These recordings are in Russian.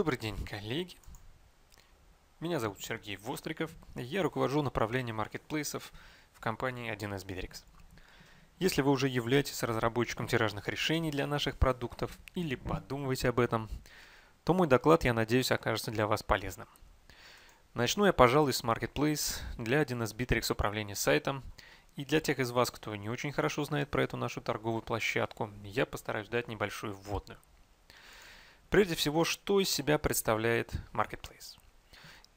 Добрый день, коллеги! Меня зовут Сергей Востриков, я руковожу направлением маркетплейсов в компании 1С Bittrex. Если вы уже являетесь разработчиком тиражных решений для наших продуктов или подумываете об этом, то мой доклад, я надеюсь, окажется для вас полезным. Начну я, пожалуй, с Marketplace для 1С Bittrex управления сайтом. И для тех из вас, кто не очень хорошо знает про эту нашу торговую площадку, я постараюсь дать небольшую вводную. Прежде всего, что из себя представляет Marketplace?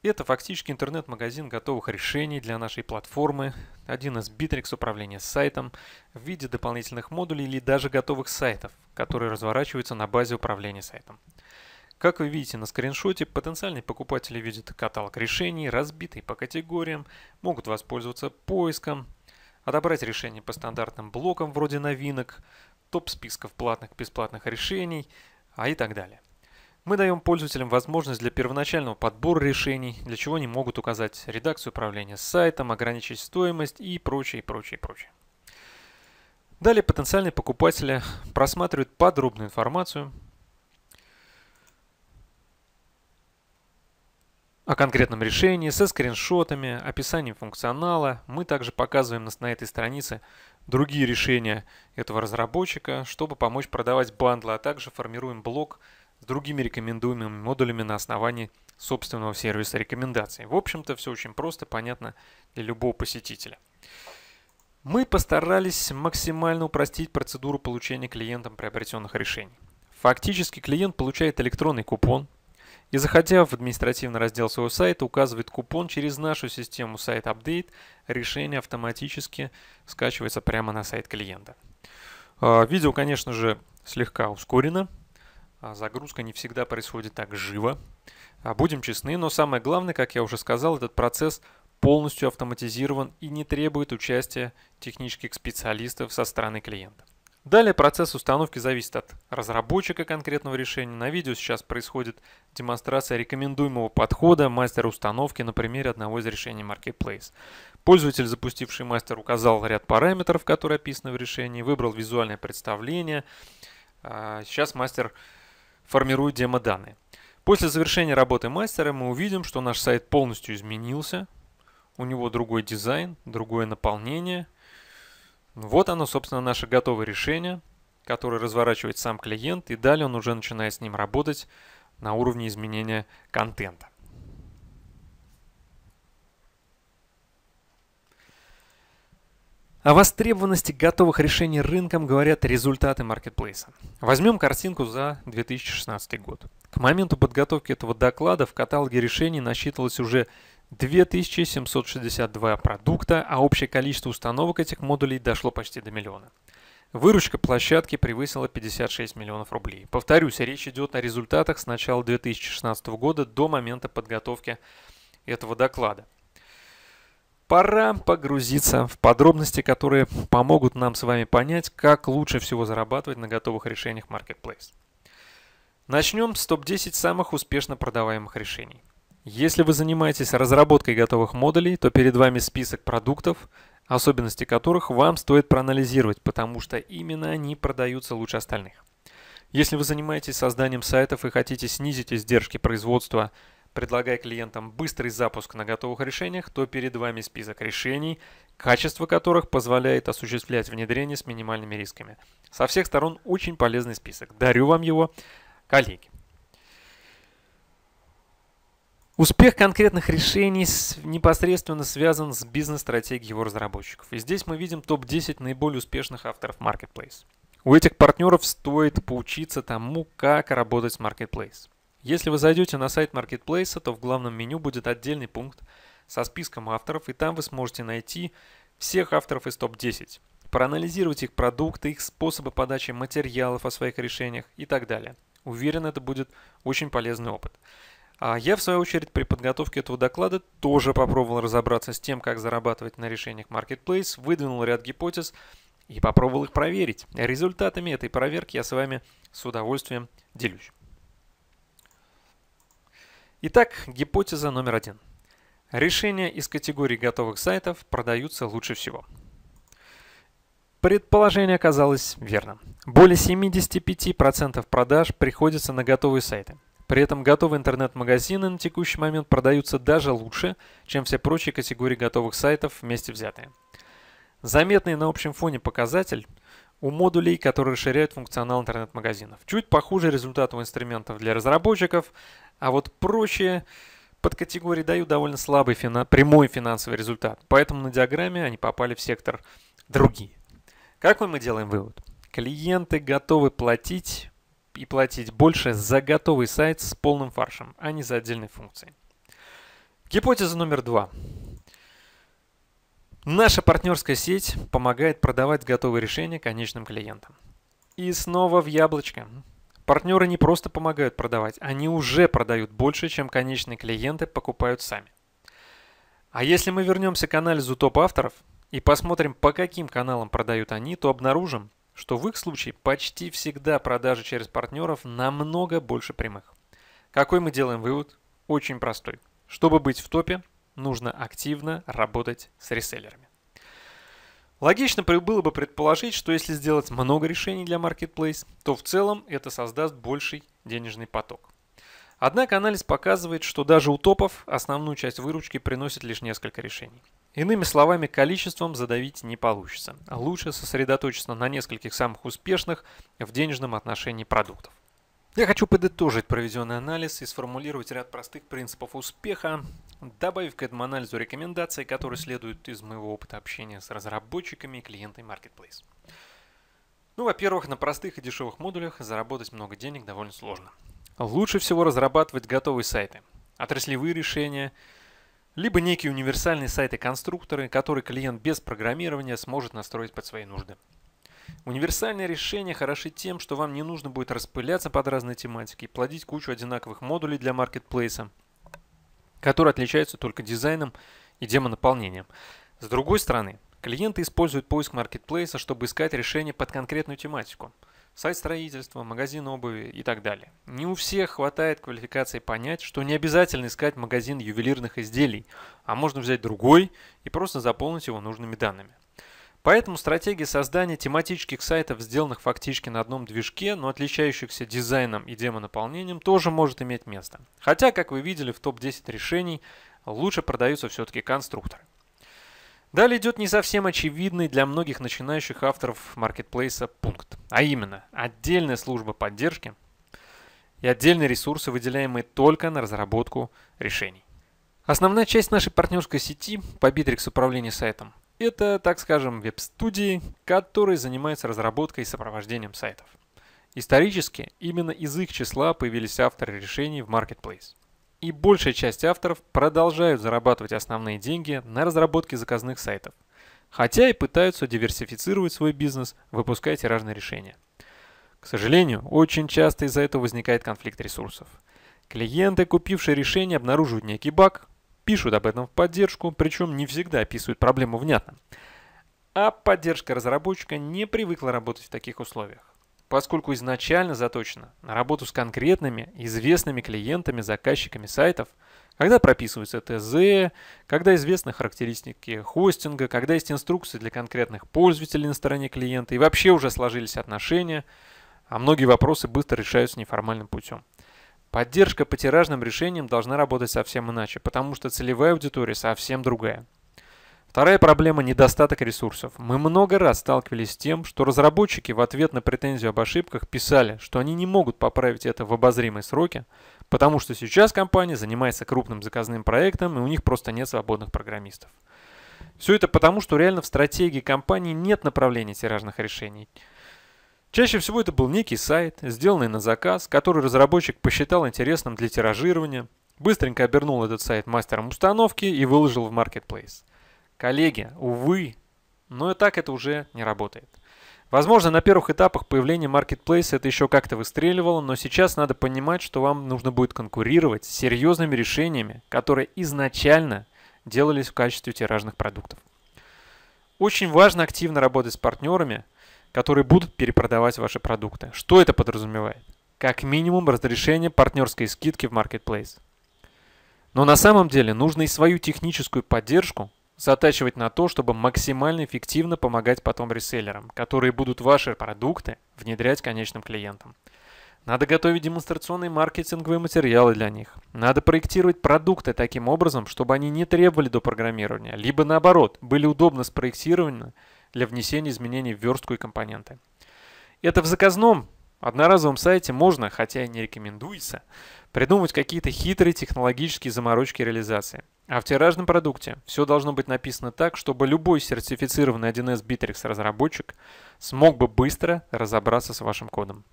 Это фактически интернет-магазин готовых решений для нашей платформы, один из битрикс управления сайтом в виде дополнительных модулей или даже готовых сайтов, которые разворачиваются на базе управления сайтом. Как вы видите на скриншоте, потенциальные покупатели видят каталог решений, разбитый по категориям, могут воспользоваться поиском, отобрать решение по стандартным блокам вроде новинок, топ-списков платных и бесплатных решений, а и так далее. Мы даем пользователям возможность для первоначального подбора решений, для чего они могут указать редакцию управления сайтом, ограничить стоимость и прочее, прочее, прочее. Далее потенциальные покупатели просматривают подробную информацию о конкретном решении со скриншотами, описанием функционала. Мы также показываем на этой странице другие решения этого разработчика, чтобы помочь продавать бандлы, а также формируем блок с другими рекомендуемыми модулями на основании собственного сервиса рекомендаций. В общем-то, все очень просто, понятно для любого посетителя. Мы постарались максимально упростить процедуру получения клиентом приобретенных решений. Фактически клиент получает электронный купон, и заходя в административный раздел своего сайта, указывает купон через нашу систему сайт Update, решение автоматически скачивается прямо на сайт клиента. А, видео, конечно же, слегка ускорено, а, загрузка не всегда происходит так живо. А, будем честны, но самое главное, как я уже сказал, этот процесс полностью автоматизирован и не требует участия технических специалистов со стороны клиента. Далее процесс установки зависит от разработчика конкретного решения. На видео сейчас происходит демонстрация рекомендуемого подхода мастера установки на примере одного из решений Marketplace. Пользователь, запустивший мастер, указал ряд параметров, которые описаны в решении, выбрал визуальное представление. А, сейчас мастер формирует демо-данные. После завершения работы мастера мы увидим, что наш сайт полностью изменился. У него другой дизайн, другое наполнение – вот оно, собственно, наше готовое решение, которое разворачивает сам клиент, и далее он уже начинает с ним работать на уровне изменения контента. О востребованности готовых решений рынком говорят результаты маркетплейса. Возьмем картинку за 2016 год. К моменту подготовки этого доклада в каталоге решений насчитывалось уже 2762 продукта, а общее количество установок этих модулей дошло почти до миллиона. Выручка площадки превысила 56 миллионов рублей. Повторюсь, речь идет о результатах с начала 2016 года до момента подготовки этого доклада. Пора погрузиться в подробности, которые помогут нам с вами понять, как лучше всего зарабатывать на готовых решениях Marketplace. Начнем с топ-10 самых успешно продаваемых решений. Если вы занимаетесь разработкой готовых модулей, то перед вами список продуктов, особенности которых вам стоит проанализировать, потому что именно они продаются лучше остальных. Если вы занимаетесь созданием сайтов и хотите снизить издержки производства, предлагая клиентам быстрый запуск на готовых решениях, то перед вами список решений, качество которых позволяет осуществлять внедрение с минимальными рисками. Со всех сторон очень полезный список. Дарю вам его, коллеги. Успех конкретных решений непосредственно связан с бизнес-стратегией его разработчиков. И здесь мы видим топ-10 наиболее успешных авторов Marketplace. У этих партнеров стоит поучиться тому, как работать с Marketplace. Если вы зайдете на сайт Marketplace, то в главном меню будет отдельный пункт со списком авторов, и там вы сможете найти всех авторов из топ-10, проанализировать их продукты, их способы подачи материалов о своих решениях и так далее. Уверен, это будет очень полезный опыт. А Я, в свою очередь, при подготовке этого доклада тоже попробовал разобраться с тем, как зарабатывать на решениях Marketplace, выдвинул ряд гипотез и попробовал их проверить. Результатами этой проверки я с вами с удовольствием делюсь. Итак, гипотеза номер один. Решения из категории готовых сайтов продаются лучше всего. Предположение оказалось верным. Более 75% продаж приходится на готовые сайты. При этом готовые интернет-магазины на текущий момент продаются даже лучше, чем все прочие категории готовых сайтов вместе взятые. Заметный на общем фоне показатель у модулей, которые расширяют функционал интернет-магазинов. Чуть похуже результат у инструментов для разработчиков, а вот прочие подкатегории дают довольно слабый фина прямой финансовый результат. Поэтому на диаграмме они попали в сектор «другие». Какой мы делаем вывод? Клиенты готовы платить и платить больше за готовый сайт с полным фаршем, а не за отдельные функции. Гипотеза номер два. Наша партнерская сеть помогает продавать готовые решения конечным клиентам. И снова в яблочко. Партнеры не просто помогают продавать, они уже продают больше, чем конечные клиенты покупают сами. А если мы вернемся к анализу топ-авторов и посмотрим, по каким каналам продают они, то обнаружим, что в их случае почти всегда продажи через партнеров намного больше прямых. Какой мы делаем вывод? Очень простой. Чтобы быть в топе, нужно активно работать с реселлерами. Логично было бы предположить, что если сделать много решений для Marketplace, то в целом это создаст больший денежный поток. Однако анализ показывает, что даже у топов основную часть выручки приносит лишь несколько решений. Иными словами, количеством задавить не получится. Лучше сосредоточиться на нескольких самых успешных в денежном отношении продуктов. Я хочу подытожить проведенный анализ и сформулировать ряд простых принципов успеха, добавив к этому анализу рекомендации, которые следуют из моего опыта общения с разработчиками и клиентами Marketplace. Ну, во-первых, на простых и дешевых модулях заработать много денег довольно сложно. Лучше всего разрабатывать готовые сайты, отраслевые решения – либо некие универсальные сайты-конструкторы, которые клиент без программирования сможет настроить под свои нужды. Универсальные решения хороши тем, что вам не нужно будет распыляться под разные тематики и плодить кучу одинаковых модулей для маркетплейса, которые отличаются только дизайном и демонаполнением. С другой стороны, клиенты используют поиск маркетплейса, чтобы искать решение под конкретную тематику – сайт строительства, магазин обуви и так далее. Не у всех хватает квалификации понять, что не обязательно искать магазин ювелирных изделий, а можно взять другой и просто заполнить его нужными данными. Поэтому стратегия создания тематических сайтов, сделанных фактически на одном движке, но отличающихся дизайном и демонаполнением, тоже может иметь место. Хотя, как вы видели в топ-10 решений, лучше продаются все-таки конструкторы. Далее идет не совсем очевидный для многих начинающих авторов маркетплейса пункт, а именно отдельная служба поддержки и отдельные ресурсы, выделяемые только на разработку решений. Основная часть нашей партнерской сети по Bittrex Управлению сайтом – это, так скажем, веб-студии, которые занимаются разработкой и сопровождением сайтов. Исторически именно из их числа появились авторы решений в Marketplace – и большая часть авторов продолжают зарабатывать основные деньги на разработке заказных сайтов, хотя и пытаются диверсифицировать свой бизнес, выпуская тиражные решения. К сожалению, очень часто из-за этого возникает конфликт ресурсов. Клиенты, купившие решение, обнаруживают некий баг, пишут об этом в поддержку, причем не всегда описывают проблему внятно. А поддержка разработчика не привыкла работать в таких условиях поскольку изначально заточена на работу с конкретными, известными клиентами, заказчиками сайтов, когда прописываются ТЗ, когда известны характеристики хостинга, когда есть инструкции для конкретных пользователей на стороне клиента и вообще уже сложились отношения, а многие вопросы быстро решаются неформальным путем. Поддержка по тиражным решениям должна работать совсем иначе, потому что целевая аудитория совсем другая. Вторая проблема – недостаток ресурсов. Мы много раз сталкивались с тем, что разработчики в ответ на претензию об ошибках писали, что они не могут поправить это в обозримые сроки, потому что сейчас компания занимается крупным заказным проектом и у них просто нет свободных программистов. Все это потому, что реально в стратегии компании нет направления тиражных решений. Чаще всего это был некий сайт, сделанный на заказ, который разработчик посчитал интересным для тиражирования, быстренько обернул этот сайт мастером установки и выложил в Marketplace – Коллеги, увы, но и так это уже не работает. Возможно, на первых этапах появления маркетплейса это еще как-то выстреливало, но сейчас надо понимать, что вам нужно будет конкурировать с серьезными решениями, которые изначально делались в качестве тиражных продуктов. Очень важно активно работать с партнерами, которые будут перепродавать ваши продукты. Что это подразумевает? Как минимум разрешение партнерской скидки в Marketplace. Но на самом деле нужно и свою техническую поддержку затачивать на то, чтобы максимально эффективно помогать потом реселлерам, которые будут ваши продукты внедрять конечным клиентам. Надо готовить демонстрационные маркетинговые материалы для них. Надо проектировать продукты таким образом, чтобы они не требовали до программирования, либо наоборот, были удобно спроектированы для внесения изменений в верстку и компоненты. Это в заказном одноразовом сайте можно, хотя и не рекомендуется, придумывать какие-то хитрые технологические заморочки реализации. А в тиражном продукте все должно быть написано так, чтобы любой сертифицированный 1С Bittrex разработчик смог бы быстро разобраться с вашим кодом.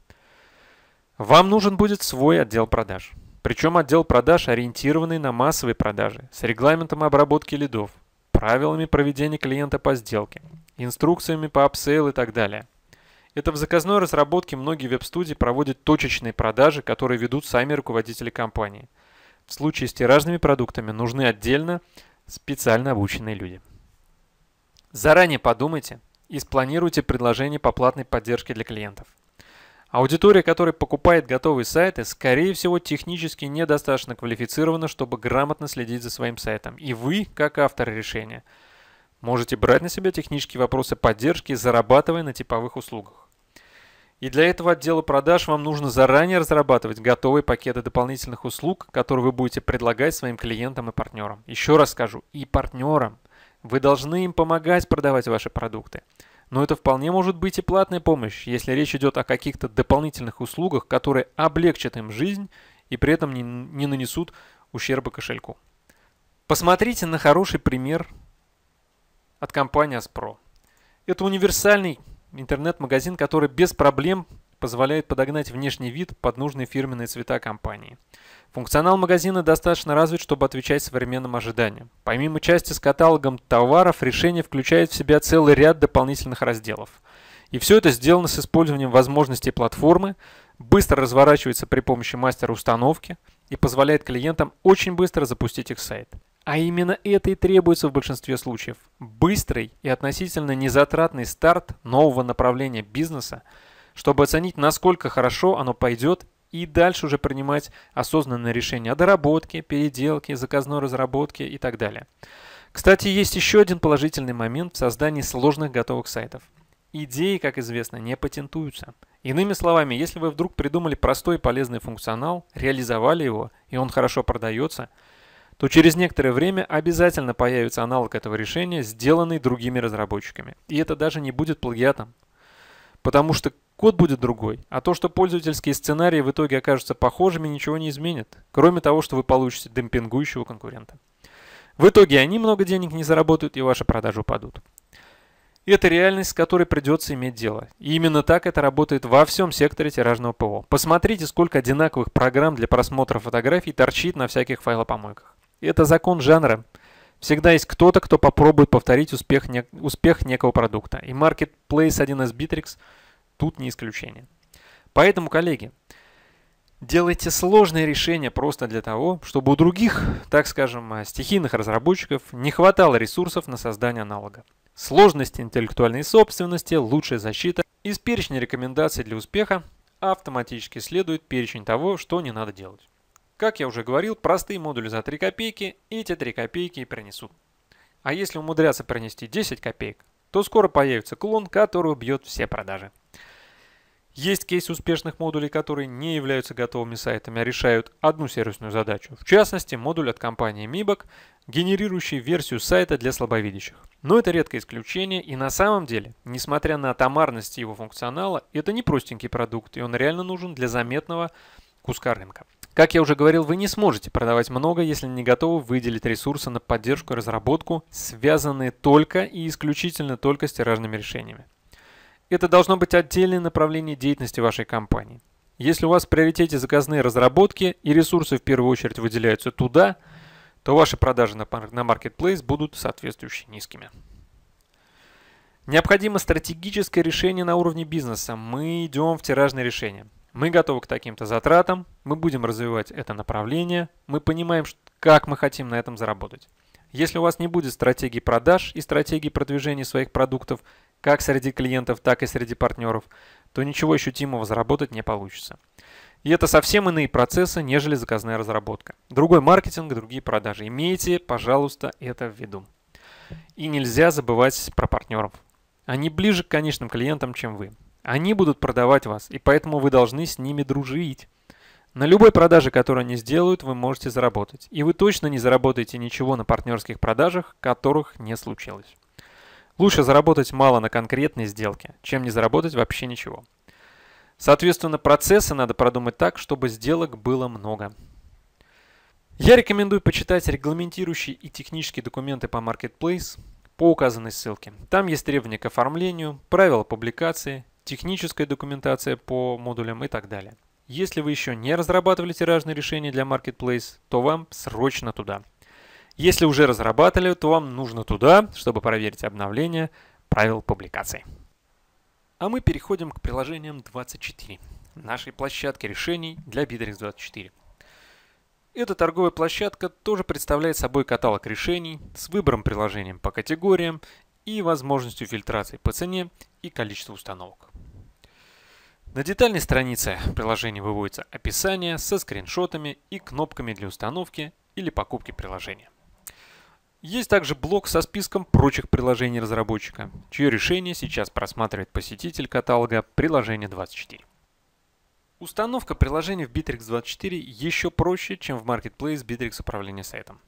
Вам нужен будет свой отдел продаж. Причем отдел продаж, ориентированный на массовые продажи, с регламентом обработки лидов, правилами проведения клиента по сделке, инструкциями по апсейл и так далее. Это в заказной разработке многие веб-студии проводят точечные продажи, которые ведут сами руководители компании – в случае с тиражными продуктами нужны отдельно специально обученные люди. Заранее подумайте и спланируйте предложение по платной поддержке для клиентов. Аудитория, которая покупает готовые сайты, скорее всего, технически недостаточно квалифицирована, чтобы грамотно следить за своим сайтом. И вы, как автор решения, можете брать на себя технические вопросы поддержки, зарабатывая на типовых услугах. И для этого отдела продаж вам нужно заранее разрабатывать готовые пакеты дополнительных услуг, которые вы будете предлагать своим клиентам и партнерам. Еще раз скажу, и партнерам. Вы должны им помогать продавать ваши продукты. Но это вполне может быть и платная помощь, если речь идет о каких-то дополнительных услугах, которые облегчат им жизнь и при этом не, не нанесут ущерба кошельку. Посмотрите на хороший пример от компании Aspro. Это универсальный интернет-магазин, который без проблем позволяет подогнать внешний вид под нужные фирменные цвета компании. Функционал магазина достаточно развит, чтобы отвечать современным ожиданиям. Помимо части с каталогом товаров, решение включает в себя целый ряд дополнительных разделов. И все это сделано с использованием возможностей платформы, быстро разворачивается при помощи мастера установки и позволяет клиентам очень быстро запустить их сайт. А именно это и требуется в большинстве случаев. Быстрый и относительно незатратный старт нового направления бизнеса, чтобы оценить, насколько хорошо оно пойдет и дальше уже принимать осознанные решения о доработке, переделке, заказной разработке и так далее. Кстати, есть еще один положительный момент в создании сложных готовых сайтов. Идеи, как известно, не патентуются. Иными словами, если вы вдруг придумали простой и полезный функционал, реализовали его, и он хорошо продается – то через некоторое время обязательно появится аналог этого решения, сделанный другими разработчиками. И это даже не будет плагиатом. Потому что код будет другой, а то, что пользовательские сценарии в итоге окажутся похожими, ничего не изменит, кроме того, что вы получите демпингующего конкурента. В итоге они много денег не заработают и ваши продажи упадут. Это реальность, с которой придется иметь дело. И именно так это работает во всем секторе тиражного ПО. Посмотрите, сколько одинаковых программ для просмотра фотографий торчит на всяких файлопомойках. Это закон жанра. Всегда есть кто-то, кто попробует повторить успех, не... успех некого продукта. И Marketplace 1С Bittrex тут не исключение. Поэтому, коллеги, делайте сложные решения просто для того, чтобы у других, так скажем, а, стихийных разработчиков не хватало ресурсов на создание аналога. Сложность интеллектуальной собственности, лучшая защита. Из перечня рекомендаций для успеха автоматически следует перечень того, что не надо делать. Как я уже говорил, простые модули за 3 копейки, и эти 3 копейки и принесут. А если умудряться принести 10 копеек, то скоро появится клон, который убьет все продажи. Есть кейс успешных модулей, которые не являются готовыми сайтами, а решают одну сервисную задачу. В частности, модуль от компании Mibok, генерирующий версию сайта для слабовидящих. Но это редкое исключение, и на самом деле, несмотря на атомарность его функционала, это не простенький продукт, и он реально нужен для заметного куска рынка. Как я уже говорил, вы не сможете продавать много, если не готовы выделить ресурсы на поддержку и разработку, связанные только и исключительно только с тиражными решениями. Это должно быть отдельное направление деятельности вашей компании. Если у вас в приоритете заказные разработки и ресурсы в первую очередь выделяются туда, то ваши продажи на Marketplace будут соответствующе низкими. Необходимо стратегическое решение на уровне бизнеса. Мы идем в тиражные решения. Мы готовы к таким-то затратам, мы будем развивать это направление, мы понимаем, как мы хотим на этом заработать. Если у вас не будет стратегии продаж и стратегии продвижения своих продуктов, как среди клиентов, так и среди партнеров, то ничего ощутимого заработать не получится. И это совсем иные процессы, нежели заказная разработка. Другой маркетинг, другие продажи. Имейте, пожалуйста, это в виду. И нельзя забывать про партнеров. Они ближе к конечным клиентам, чем вы. Они будут продавать вас, и поэтому вы должны с ними дружить. На любой продаже, которую они сделают, вы можете заработать. И вы точно не заработаете ничего на партнерских продажах, которых не случилось. Лучше заработать мало на конкретной сделке, чем не заработать вообще ничего. Соответственно, процессы надо продумать так, чтобы сделок было много. Я рекомендую почитать регламентирующие и технические документы по Marketplace по указанной ссылке. Там есть требования к оформлению, правила публикации, техническая документация по модулям и так далее. Если вы еще не разрабатывали тиражные решения для Marketplace, то вам срочно туда. Если уже разрабатывали, то вам нужно туда, чтобы проверить обновление правил публикаций. А мы переходим к приложениям 24, нашей площадке решений для Bittrex 24. Эта торговая площадка тоже представляет собой каталог решений с выбором приложений по категориям и возможностью фильтрации по цене и количеству установок. На детальной странице приложения выводится описание со скриншотами и кнопками для установки или покупки приложения. Есть также блок со списком прочих приложений разработчика, чье решение сейчас просматривает посетитель каталога приложения 24». Установка приложения в Bittrex 24 еще проще, чем в Marketplace Bittrex управления сайтом.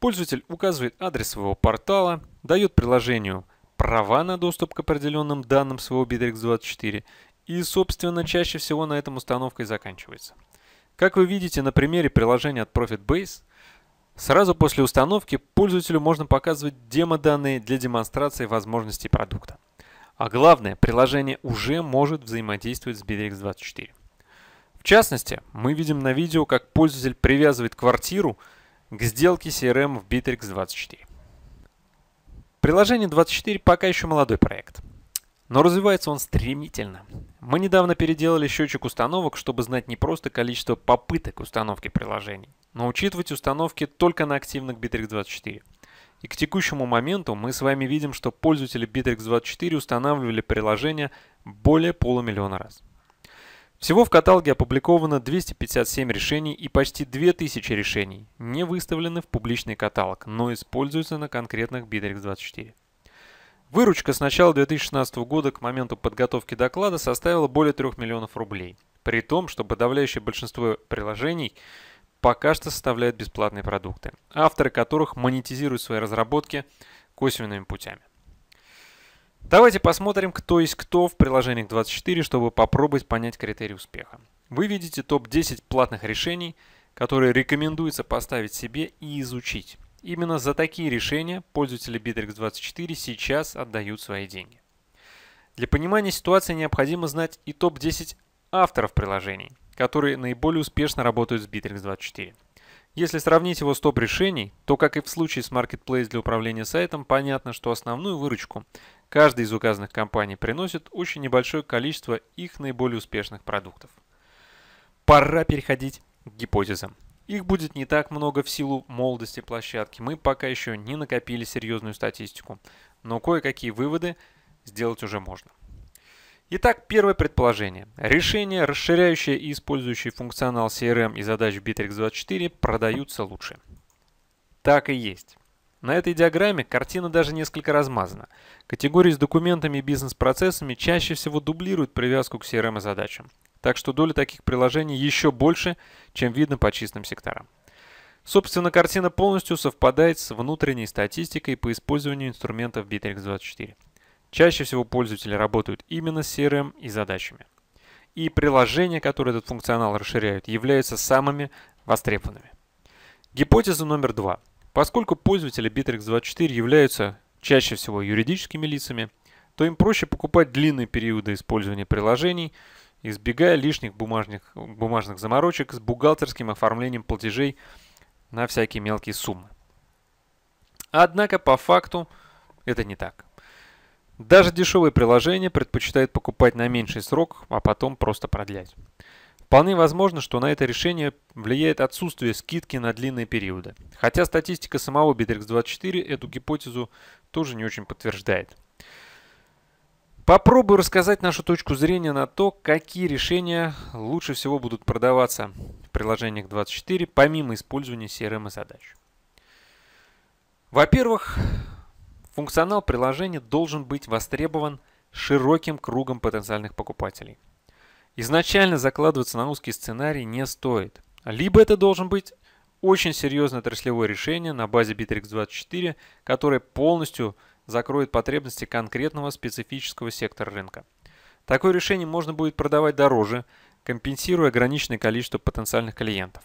Пользователь указывает адрес своего портала, дает приложению права на доступ к определенным данным своего Bittrex 24 и, собственно, чаще всего на этом установка и заканчивается. Как вы видите на примере приложения от ProfitBase, сразу после установки пользователю можно показывать демо-данные для демонстрации возможностей продукта. А главное, приложение уже может взаимодействовать с BDX24. В частности, мы видим на видео, как пользователь привязывает квартиру к сделке CRM в Bittrex24. Приложение 24 пока еще молодой проект, но развивается он стремительно. Мы недавно переделали счетчик установок, чтобы знать не просто количество попыток установки приложений, но учитывать установки только на активных Bittrex24. И к текущему моменту мы с вами видим, что пользователи Bittrex24 устанавливали приложение более полумиллиона раз. Всего в каталоге опубликовано 257 решений и почти 2000 решений не выставлены в публичный каталог, но используются на конкретных Bittrex24. Выручка с начала 2016 года к моменту подготовки доклада составила более 3 миллионов рублей, при том, что подавляющее большинство приложений пока что составляют бесплатные продукты, авторы которых монетизируют свои разработки косвенными путями. Давайте посмотрим, кто есть кто в приложениях 24, чтобы попробовать понять критерии успеха. Вы видите топ-10 платных решений, которые рекомендуется поставить себе и изучить. Именно за такие решения пользователи Bittrex24 сейчас отдают свои деньги. Для понимания ситуации необходимо знать и топ-10 авторов приложений, которые наиболее успешно работают с Bittrex24. Если сравнить его с топ-решений, то, как и в случае с Marketplace для управления сайтом, понятно, что основную выручку каждой из указанных компаний приносит очень небольшое количество их наиболее успешных продуктов. Пора переходить к гипотезам. Их будет не так много в силу молодости площадки, мы пока еще не накопили серьезную статистику, но кое-какие выводы сделать уже можно. Итак, первое предположение. Решения, расширяющие и использующие функционал CRM и задач в Bittrex24, продаются лучше. Так и есть. На этой диаграмме картина даже несколько размазана. Категории с документами и бизнес-процессами чаще всего дублируют привязку к CRM-задачам. и Так что доля таких приложений еще больше, чем видно по чистым секторам. Собственно, картина полностью совпадает с внутренней статистикой по использованию инструментов Bittrex24. Чаще всего пользователи работают именно с CRM и задачами. И приложения, которые этот функционал расширяют, являются самыми востребованными. Гипотеза номер два – Поскольку пользователи Bittrex24 являются чаще всего юридическими лицами, то им проще покупать длинные периоды использования приложений, избегая лишних бумажных, бумажных заморочек с бухгалтерским оформлением платежей на всякие мелкие суммы. Однако по факту это не так. Даже дешевые приложения предпочитают покупать на меньший срок, а потом просто продлять. Вполне возможно, что на это решение влияет отсутствие скидки на длинные периоды. Хотя статистика самого Bittrex24 эту гипотезу тоже не очень подтверждает. Попробую рассказать нашу точку зрения на то, какие решения лучше всего будут продаваться в приложениях 24, помимо использования CRM и задач. Во-первых, функционал приложения должен быть востребован широким кругом потенциальных покупателей – изначально закладываться на узкий сценарий не стоит. Либо это должен быть очень серьезное отраслевое решение на базе Bittrex24, которое полностью закроет потребности конкретного специфического сектора рынка. Такое решение можно будет продавать дороже, компенсируя ограниченное количество потенциальных клиентов.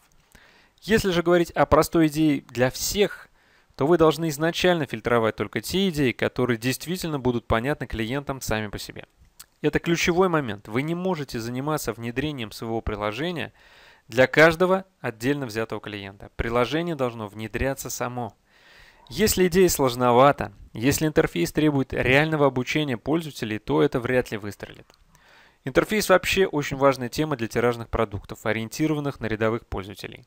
Если же говорить о простой идее для всех, то вы должны изначально фильтровать только те идеи, которые действительно будут понятны клиентам сами по себе. Это ключевой момент. Вы не можете заниматься внедрением своего приложения для каждого отдельно взятого клиента. Приложение должно внедряться само. Если идея сложновата, если интерфейс требует реального обучения пользователей, то это вряд ли выстрелит. Интерфейс вообще очень важная тема для тиражных продуктов, ориентированных на рядовых пользователей.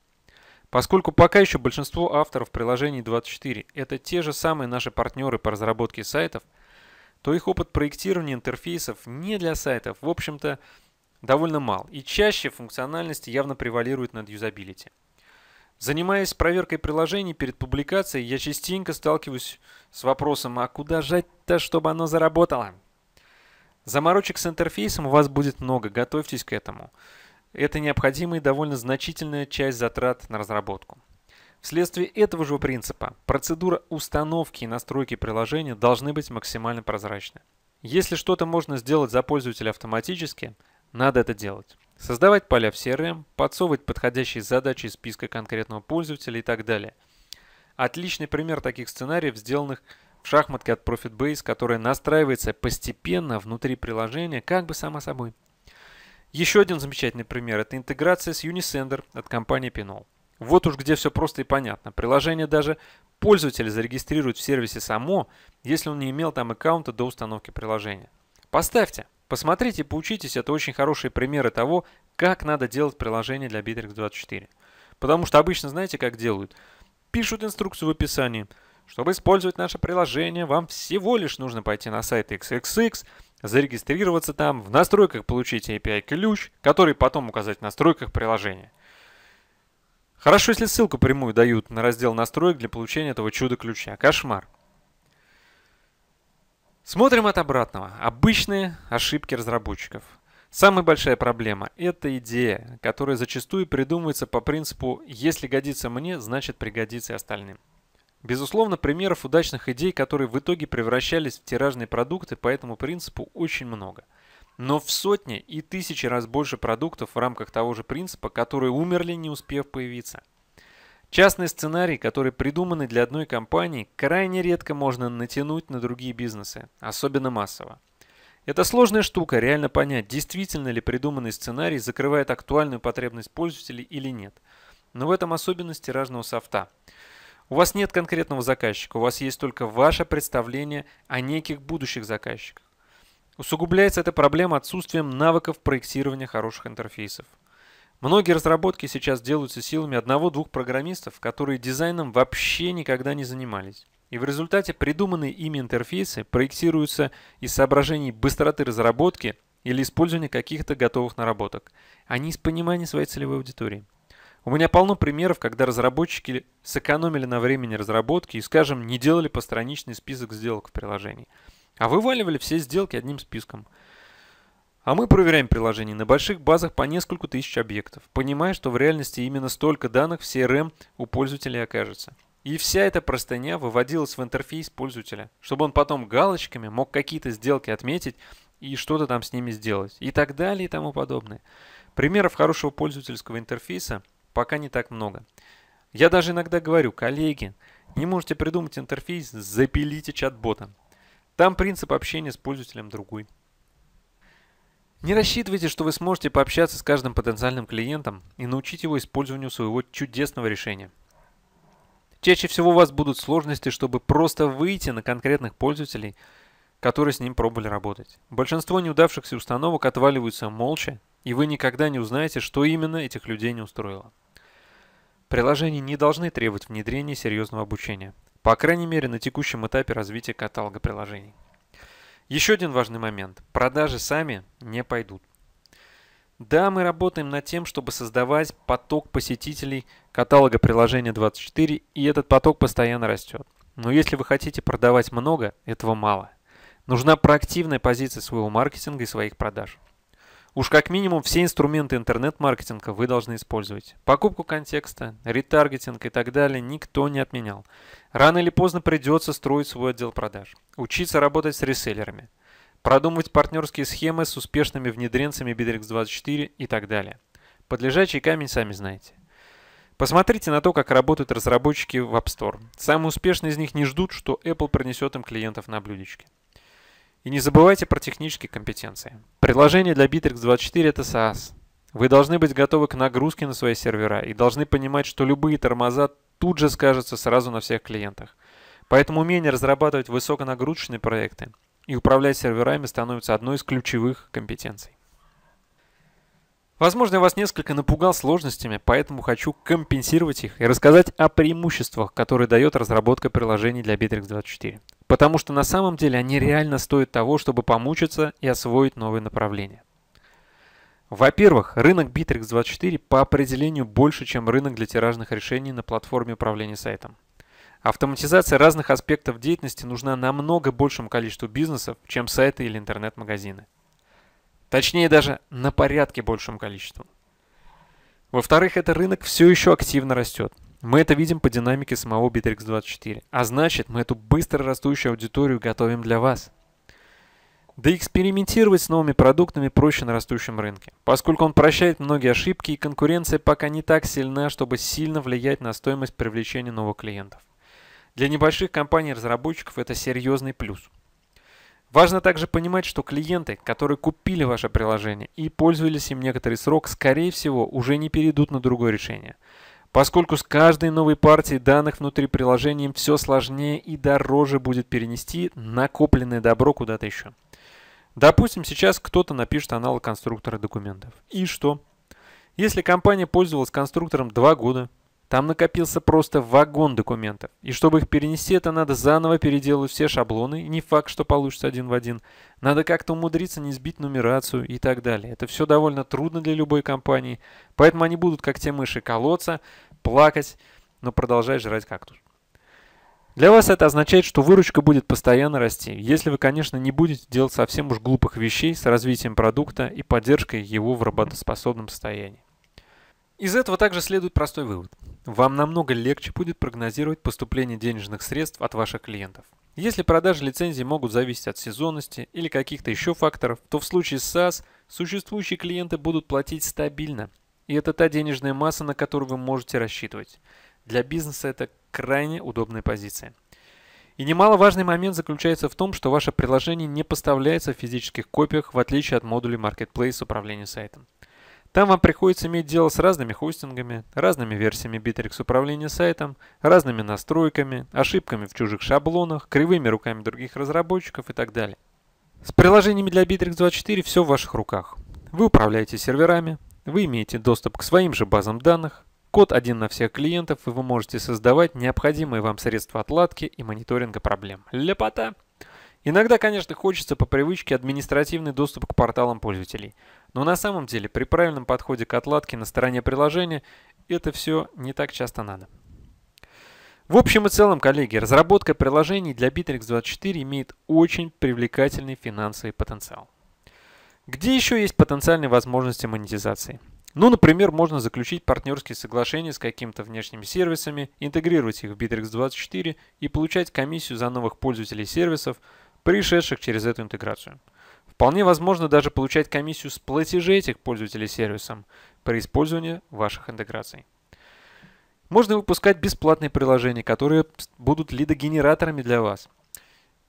Поскольку пока еще большинство авторов приложений 24 – это те же самые наши партнеры по разработке сайтов – то их опыт проектирования интерфейсов не для сайтов, в общем-то, довольно мал, и чаще функциональности явно превалирует над юзабилити. Занимаясь проверкой приложений перед публикацией, я частенько сталкиваюсь с вопросом, а куда жать-то, чтобы оно заработало? Заморочек с интерфейсом у вас будет много, готовьтесь к этому. Это необходимая и довольно значительная часть затрат на разработку. Вследствие этого же принципа процедура установки и настройки приложения должны быть максимально прозрачны. Если что-то можно сделать за пользователя автоматически, надо это делать. Создавать поля в CRM, подсовывать подходящие задачи из списка конкретного пользователя и так далее. Отличный пример таких сценариев, сделанных в шахматке от ProfitBase, которая настраивается постепенно внутри приложения, как бы само собой. Еще один замечательный пример – это интеграция с Unisender от компании Pinol. Вот уж где все просто и понятно. Приложение даже пользователь зарегистрирует в сервисе само, если он не имел там аккаунта до установки приложения. Поставьте, посмотрите, поучитесь, это очень хорошие примеры того, как надо делать приложение для Bittrex24. Потому что обычно знаете, как делают? Пишут инструкцию в описании. Чтобы использовать наше приложение, вам всего лишь нужно пойти на сайт XXX, зарегистрироваться там, в настройках получить API-ключ, который потом указать в настройках приложения. Хорошо, если ссылку прямую дают на раздел настроек для получения этого чудо-ключа. Кошмар. Смотрим от обратного. Обычные ошибки разработчиков. Самая большая проблема – это идея, которая зачастую придумывается по принципу «если годится мне, значит пригодится и остальным». Безусловно, примеров удачных идей, которые в итоге превращались в тиражные продукты по этому принципу, очень много – но в сотни и тысячи раз больше продуктов в рамках того же принципа, которые умерли, не успев появиться. Частный сценарий, который придуманы для одной компании, крайне редко можно натянуть на другие бизнесы, особенно массово. Это сложная штука, реально понять, действительно ли придуманный сценарий закрывает актуальную потребность пользователей или нет. Но в этом особенность тиражного софта. У вас нет конкретного заказчика, у вас есть только ваше представление о неких будущих заказчиках. Усугубляется эта проблема отсутствием навыков проектирования хороших интерфейсов. Многие разработки сейчас делаются силами одного-двух программистов, которые дизайном вообще никогда не занимались. И в результате придуманные ими интерфейсы проектируются из соображений быстроты разработки или использования каких-то готовых наработок, а не из понимания своей целевой аудитории. У меня полно примеров, когда разработчики сэкономили на времени разработки и, скажем, не делали постраничный список сделок в приложении – а вываливали все сделки одним списком. А мы проверяем приложение на больших базах по несколько тысяч объектов, понимая, что в реальности именно столько данных в CRM у пользователей окажется. И вся эта простыня выводилась в интерфейс пользователя, чтобы он потом галочками мог какие-то сделки отметить и что-то там с ними сделать, и так далее и тому подобное. Примеров хорошего пользовательского интерфейса пока не так много. Я даже иногда говорю, коллеги, не можете придумать интерфейс, запилите чат-бота. Там принцип общения с пользователем другой. Не рассчитывайте, что вы сможете пообщаться с каждым потенциальным клиентом и научить его использованию своего чудесного решения. Чаще всего у вас будут сложности, чтобы просто выйти на конкретных пользователей, которые с ним пробовали работать. Большинство неудавшихся установок отваливаются молча, и вы никогда не узнаете, что именно этих людей не устроило. Приложения не должны требовать внедрения серьезного обучения – по крайней мере, на текущем этапе развития каталога приложений. Еще один важный момент. Продажи сами не пойдут. Да, мы работаем над тем, чтобы создавать поток посетителей каталога приложения 24, и этот поток постоянно растет. Но если вы хотите продавать много, этого мало. Нужна проактивная позиция своего маркетинга и своих продаж. Уж как минимум все инструменты интернет-маркетинга вы должны использовать. Покупку контекста, ретаргетинг и так далее никто не отменял. Рано или поздно придется строить свой отдел продаж, учиться работать с реселлерами, продумывать партнерские схемы с успешными внедренцами Bittrex24 и так далее. Под лежачий камень сами знаете. Посмотрите на то, как работают разработчики в App Store. Самые успешные из них не ждут, что Apple принесет им клиентов на блюдечке. И не забывайте про технические компетенции. Предложение для Bittrex24 это SaaS. Вы должны быть готовы к нагрузке на свои сервера и должны понимать, что любые тормоза тут же скажутся сразу на всех клиентах. Поэтому умение разрабатывать высоконагрузочные проекты и управлять серверами становится одной из ключевых компетенций. Возможно, я вас несколько напугал сложностями, поэтому хочу компенсировать их и рассказать о преимуществах, которые дает разработка приложений для Bittrex24. Потому что на самом деле они реально стоят того, чтобы помучиться и освоить новые направления. Во-первых, рынок Bittrex24 по определению больше, чем рынок для тиражных решений на платформе управления сайтом. Автоматизация разных аспектов деятельности нужна намного большему количеству бизнесов, чем сайты или интернет-магазины. Точнее даже на порядке большему количеству. Во-вторых, это рынок все еще активно растет. Мы это видим по динамике самого Bittrex24. А значит, мы эту быстро растущую аудиторию готовим для вас. Да и экспериментировать с новыми продуктами проще на растущем рынке, поскольку он прощает многие ошибки и конкуренция пока не так сильна, чтобы сильно влиять на стоимость привлечения новых клиентов. Для небольших компаний-разработчиков это серьезный плюс. Важно также понимать, что клиенты, которые купили ваше приложение и пользовались им некоторый срок, скорее всего, уже не перейдут на другое решение – поскольку с каждой новой партией данных внутри приложения все сложнее и дороже будет перенести накопленное добро куда-то еще. Допустим, сейчас кто-то напишет аналог конструктора документов. И что? Если компания пользовалась конструктором 2 года, там накопился просто вагон документов. И чтобы их перенести, это надо заново переделать все шаблоны. И не факт, что получится один в один. Надо как-то умудриться не сбить нумерацию и так далее. Это все довольно трудно для любой компании. Поэтому они будут, как те мыши, колоться, плакать, но продолжать жрать кактус. Для вас это означает, что выручка будет постоянно расти, если вы, конечно, не будете делать совсем уж глупых вещей с развитием продукта и поддержкой его в работоспособном состоянии. Из этого также следует простой вывод вам намного легче будет прогнозировать поступление денежных средств от ваших клиентов. Если продажи лицензий могут зависеть от сезонности или каких-то еще факторов, то в случае с SaaS существующие клиенты будут платить стабильно. И это та денежная масса, на которую вы можете рассчитывать. Для бизнеса это крайне удобная позиция. И немаловажный момент заключается в том, что ваше приложение не поставляется в физических копиях, в отличие от модулей Marketplace управления сайтом. Там вам приходится иметь дело с разными хостингами, разными версиями Bittrex управления сайтом, разными настройками, ошибками в чужих шаблонах, кривыми руками других разработчиков и так далее. С приложениями для Bittrex 24 все в ваших руках. Вы управляете серверами, вы имеете доступ к своим же базам данных, код один на всех клиентов, и вы можете создавать необходимые вам средства отладки и мониторинга проблем. Лепота! Иногда, конечно, хочется по привычке административный доступ к порталам пользователей – но на самом деле при правильном подходе к отладке на стороне приложения это все не так часто надо. В общем и целом, коллеги, разработка приложений для Bittrex 24 имеет очень привлекательный финансовый потенциал. Где еще есть потенциальные возможности монетизации? Ну, например, можно заключить партнерские соглашения с какими-то внешними сервисами, интегрировать их в Bittrex 24 и получать комиссию за новых пользователей сервисов, пришедших через эту интеграцию – Вполне возможно даже получать комиссию с платежей этих пользователей сервисом при использовании ваших интеграций. Можно выпускать бесплатные приложения, которые будут лидогенераторами для вас.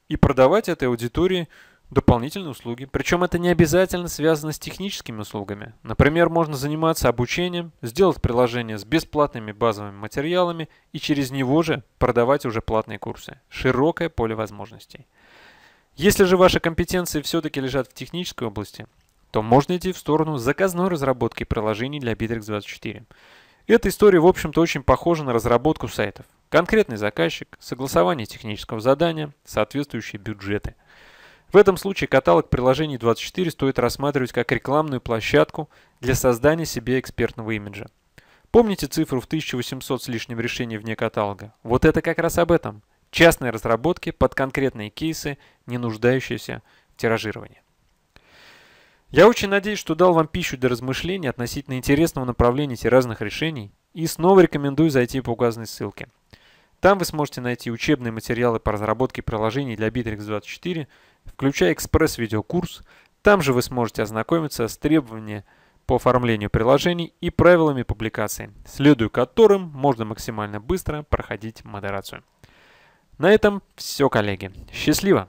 И продавать этой аудитории дополнительные услуги. Причем это не обязательно связано с техническими услугами. Например, можно заниматься обучением, сделать приложение с бесплатными базовыми материалами и через него же продавать уже платные курсы. Широкое поле возможностей. Если же ваши компетенции все-таки лежат в технической области, то можно идти в сторону заказной разработки приложений для Bittrex24. Эта история, в общем-то, очень похожа на разработку сайтов. Конкретный заказчик, согласование технического задания, соответствующие бюджеты. В этом случае каталог приложений 24 стоит рассматривать как рекламную площадку для создания себе экспертного имиджа. Помните цифру в 1800 с лишним решений вне каталога? Вот это как раз об этом частной разработки под конкретные кейсы, не нуждающиеся в тиражировании. Я очень надеюсь, что дал вам пищу для размышлений относительно интересного направления тиражных решений и снова рекомендую зайти по указанной ссылке. Там вы сможете найти учебные материалы по разработке приложений для Bittrex24, включая экспресс-видеокурс. Там же вы сможете ознакомиться с требованиями по оформлению приложений и правилами публикации, следуя которым можно максимально быстро проходить модерацию. На этом все, коллеги. Счастливо!